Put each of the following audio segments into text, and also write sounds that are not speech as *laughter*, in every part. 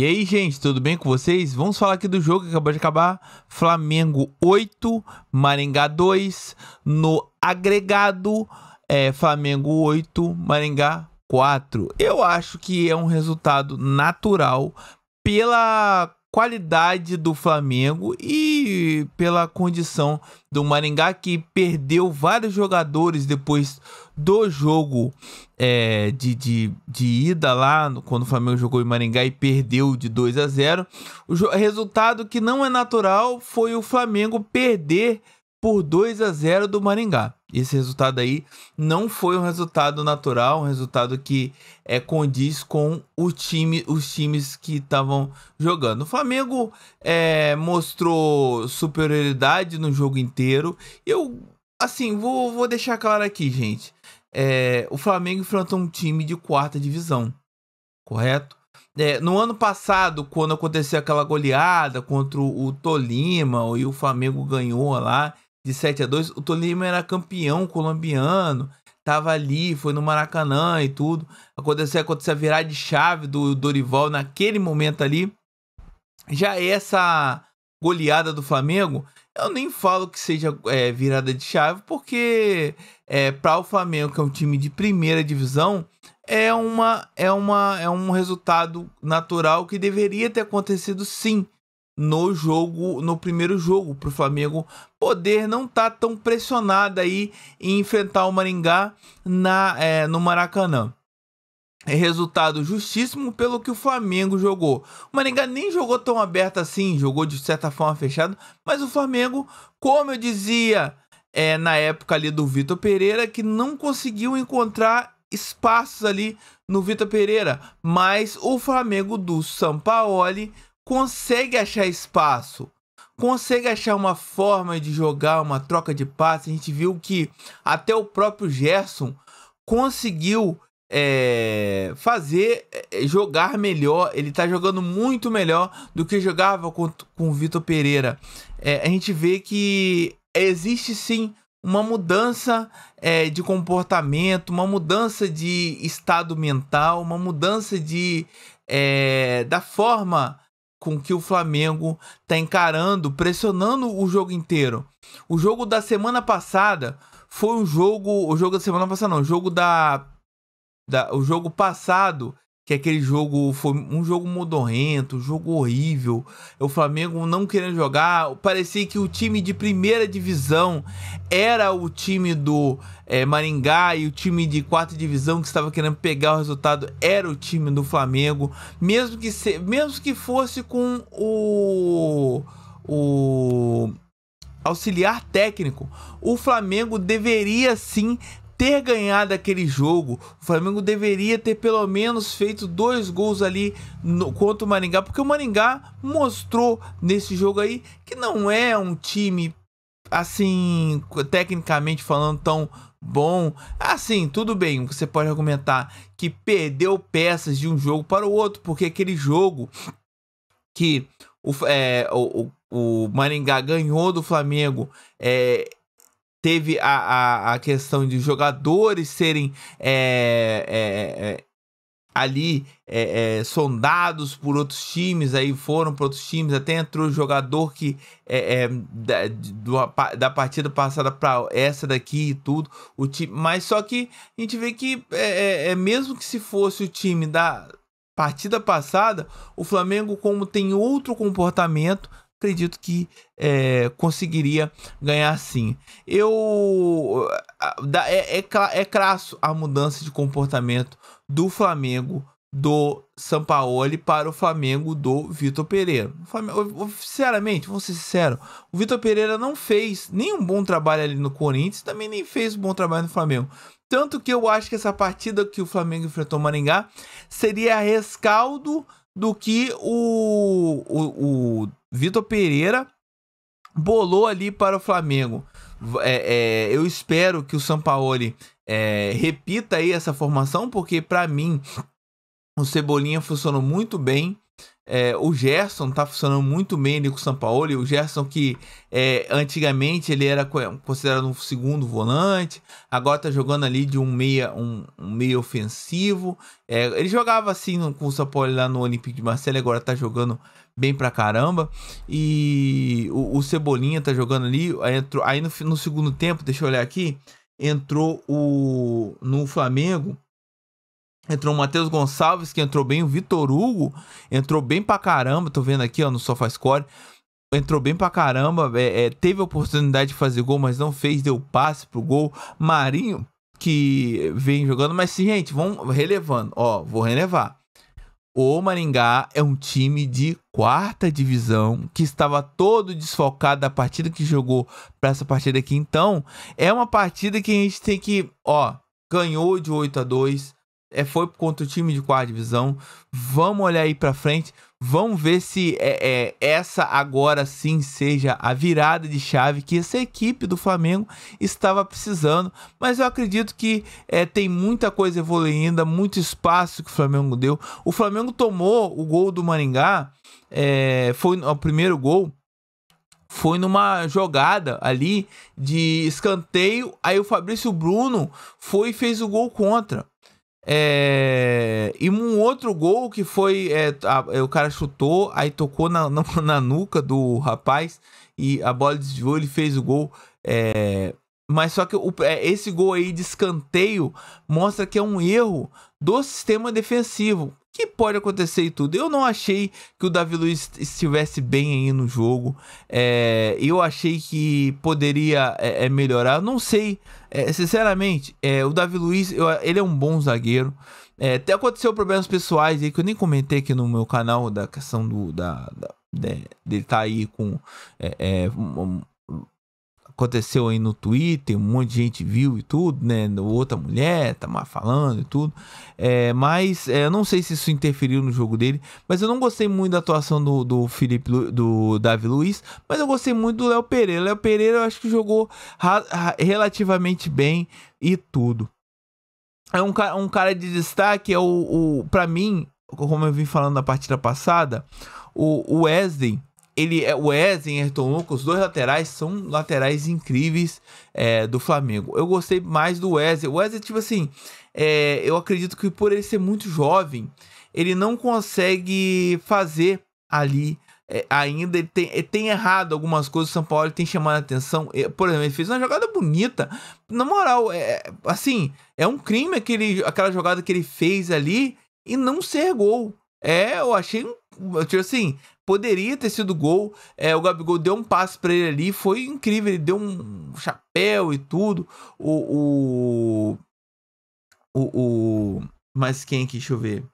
E aí, gente, tudo bem com vocês? Vamos falar aqui do jogo que acabou de acabar. Flamengo 8, Maringá 2. No agregado, é, Flamengo 8, Maringá 4. Eu acho que é um resultado natural pela qualidade do Flamengo e pela condição do Maringá que perdeu vários jogadores depois do jogo é, de, de, de, ida lá, quando o Flamengo jogou em Maringá e perdeu de 2 a 0. O resultado que não é natural foi o Flamengo perder por 2 a 0 do Maringá. Esse resultado aí não foi um resultado natural, um resultado que é condiz com o time, os times que estavam jogando. O Flamengo é, mostrou superioridade no jogo inteiro. Eu, assim, vou, vou deixar claro aqui, gente. É, o Flamengo enfrentou um time de quarta divisão, correto? É, no ano passado, quando aconteceu aquela goleada contra o Tolima e o Flamengo ganhou lá de 7 a 2 O Tolima era campeão colombiano, tava ali, foi no Maracanã e tudo. Aconteceu, aconteceu a virada de chave do Dorival naquele momento ali. Já essa goleada do Flamengo, eu nem falo que seja é, virada de chave, porque é, para o Flamengo, que é um time de primeira divisão, é, uma, é, uma, é um resultado natural que deveria ter acontecido sim no jogo, no primeiro jogo, para o Flamengo poder não estar tá tão pressionado aí em enfrentar o Maringá na, é, no Maracanã. É resultado justíssimo pelo que o Flamengo jogou. O Maringá nem jogou tão aberto assim, jogou de certa forma fechado, mas o Flamengo, como eu dizia é, na época ali do Vitor Pereira, que não conseguiu encontrar espaços ali no Vitor Pereira, mas o Flamengo do Sampaoli consegue achar espaço, consegue achar uma forma de jogar, uma troca de passe. A gente viu que até o próprio Gerson conseguiu é, fazer é, jogar melhor. Ele tá jogando muito melhor do que jogava com, com o Vitor Pereira. É, a gente vê que existe sim uma mudança é, de comportamento, uma mudança de estado mental, uma mudança de é, da forma com que o Flamengo está encarando, pressionando o jogo inteiro. O jogo da semana passada foi um jogo, o jogo da semana passada não, o jogo da, da o jogo passado que aquele jogo foi um jogo modorrento, um jogo horrível. O Flamengo não querendo jogar, parecia que o time de primeira divisão era o time do é, Maringá e o time de quarta divisão que estava querendo pegar o resultado era o time do Flamengo, mesmo que se, mesmo que fosse com o o auxiliar técnico. O Flamengo deveria sim ter ganhado aquele jogo, o Flamengo deveria ter pelo menos feito dois gols ali no, contra o Maringá, porque o Maringá mostrou nesse jogo aí que não é um time assim, tecnicamente falando, tão bom. Assim, tudo bem, você pode argumentar que perdeu peças de um jogo para o outro, porque aquele jogo que o, é, o, o Maringá ganhou do Flamengo é, teve a, a, a questão de jogadores serem é, é, é, ali é, é, sondados por outros times, aí foram para outros times, até entrou jogador que é, é da, da, partida passada para essa daqui e tudo, o time, mas só que a gente vê que é, é, mesmo que se fosse o time da partida passada, o Flamengo como tem outro comportamento acredito que é, conseguiria ganhar sim. Eu. É, é, é crasso a mudança de comportamento do Flamengo do Sampaoli para o Flamengo do Vitor Pereira. Flamengo, sinceramente, vou ser sincero, o Vitor Pereira não fez nenhum bom trabalho ali no Corinthians, também nem fez um bom trabalho no Flamengo. Tanto que eu acho que essa partida que o Flamengo enfrentou o Maringá seria rescaldo do que o, o, o Vitor Pereira bolou ali para o Flamengo. É, é, eu espero que o Sampaoli é, repita aí essa formação, porque para mim o Cebolinha funcionou muito bem. É, o Gerson tá funcionando muito bem ali com o Sampaoli. O Gerson que é, antigamente ele era considerado um segundo volante, agora tá jogando ali de um meia, um, um meia ofensivo. É, ele jogava assim com o Sampaoli lá no Olympique de Marseille, agora tá jogando bem pra caramba. E o, o Cebolinha tá jogando ali. Aí, entrou, aí no, no segundo tempo, deixa eu olhar aqui, entrou o no Flamengo Entrou o Matheus Gonçalves, que entrou bem. O Vitor Hugo entrou bem pra caramba. Tô vendo aqui, ó, no SofaScore. Entrou bem pra caramba. É, é, teve a oportunidade de fazer gol, mas não fez. Deu passe pro gol. Marinho, que vem jogando. Mas, gente, vamos relevando. Ó, vou relevar. O Maringá é um time de quarta divisão que estava todo desfocado da partida que jogou para essa partida aqui. Então, é uma partida que a gente tem que, ó, ganhou de 8 a 2, é, foi contra o time de quarta divisão. Vamos olhar aí para frente. Vamos ver se é, é, essa agora sim seja a virada de chave que essa equipe do Flamengo estava precisando. Mas eu acredito que é, tem muita coisa evoluindo, muito espaço que o Flamengo deu. O Flamengo tomou o gol do Maringá, é, foi o primeiro gol foi numa jogada ali de escanteio. Aí o Fabrício Bruno foi e fez o gol contra. É, e um outro gol que foi. É, a, é, o cara chutou, aí tocou na, *laughs* na, na, nuca do rapaz e a bola desviou, ele fez o gol. É, mas só que o, é, esse gol aí de escanteio mostra que é um erro do sistema defensivo que pode acontecer e tudo. Eu não achei que o Davi Luiz estivesse bem aí no jogo. É, eu achei que poderia é, é melhorar. Não sei, é, sinceramente, é, o Davi Luiz, eu, ele é um bom zagueiro. É, até aconteceu problemas pessoais aí que eu nem comentei aqui no meu canal da questão do da, da de, estar tá aí com aconteceu aí no Twitter, um monte de gente viu e tudo, né? Outra mulher tava tá falando e tudo. É, mas é, eu não sei se isso interferiu no jogo dele, mas eu não gostei muito da atuação do, do Felipe Lu, do Davi Luiz, mas eu gostei muito do Léo Pereira. Léo Pereira eu acho que jogou relativamente bem e tudo. É um, cara, um cara de destaque, é o, o para mim, como eu vim falando na partida passada, o, o Wesley ele é o Wesley e Ayrton Lucas, os dois laterais são laterais incríveis é, do Flamengo. Eu gostei mais do Eze. O Eze, tipo assim, é, eu acredito que por ele ser muito jovem, ele não consegue fazer ali é, ainda ele tem, ele tem, errado algumas coisas. O São Paulo tem chamado a atenção. Por exemplo, ele fez uma jogada bonita. Na moral, é, assim, é um crime aquele, aquela jogada que ele fez ali e não ser gol. É, eu achei um. Tipo assim, poderia ter sido gol. É, o Gabigol deu um passe para ele ali, foi incrível. Ele deu um chapéu e tudo. O. O. o, o... Mas quem aqui? Deixa eu ver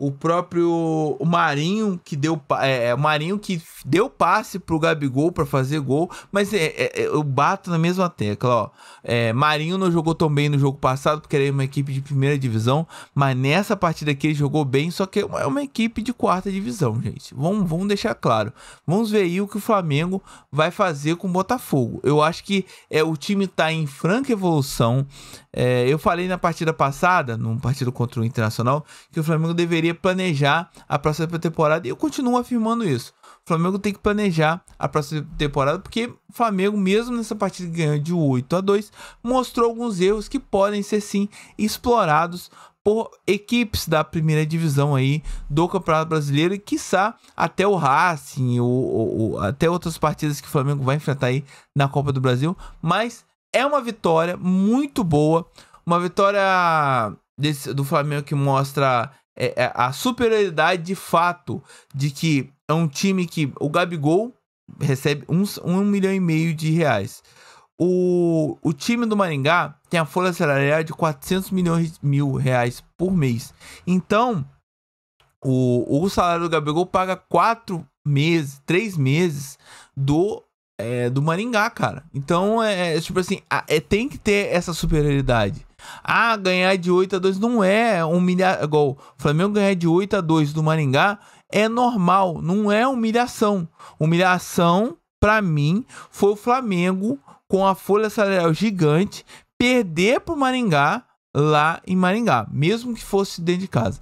o próprio o Marinho que deu é, é, o Marinho que deu passe pro Gabigol para fazer gol, mas é, é, é, eu bato na mesma tecla, ó. É, Marinho não jogou tão bem no jogo passado porque era uma equipe de primeira divisão, mas nessa partida aqui ele jogou bem, só que é uma, é equipe de quarta divisão, gente. Vamos, vamos deixar claro. Vamos ver aí o que o Flamengo vai fazer com o Botafogo. Eu acho que é o time tá em franca evolução. É, eu falei na partida passada, num partido contra o Internacional, que o Flamengo deveria planejar a próxima temporada e eu continuo afirmando isso. O Flamengo tem que planejar a próxima temporada, porque o Flamengo, mesmo nessa partida que ganhou de 8 a 2, mostrou alguns erros que podem ser sim explorados por equipes da primeira divisão aí do Campeonato Brasileiro e quiçá até o Racing ou, ou, ou até outras partidas que o Flamengo vai enfrentar aí na Copa do Brasil, mas é uma vitória muito boa. Uma vitória desse, do Flamengo que mostra é, é, a superioridade de fato de que é um time que o Gabigol recebe uns, um milhão e meio de reais. O, o time do Maringá tem a folha salarial de 400 milhões mil reais por mês. Então, o, o salário do Gabigol paga quatro meses, três meses do é, do Maringá, cara. Então, é, é tipo assim, é, tem que ter essa superioridade. Ah, ganhar de 8 a 2 não é humilhar. Igual o Flamengo ganhar de 8 a 2 do Maringá é normal, não é humilhação. Humilhação, para mim, foi o Flamengo com a folha salarial gigante perder pro Maringá lá em Maringá, mesmo que fosse dentro de casa.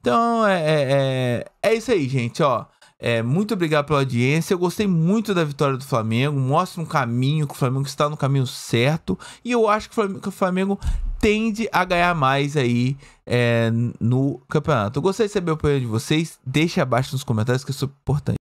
Então é, é, é, é isso aí, gente. Ó, é, muito obrigado pela audiência. Eu gostei muito da vitória do Flamengo. Mostra um caminho que o Flamengo está no caminho certo. E eu acho que o Flamengo, tende a ganhar mais aí é, no campeonato. Eu gostaria de saber a opinião de vocês. Deixe abaixo nos comentários que é super importante.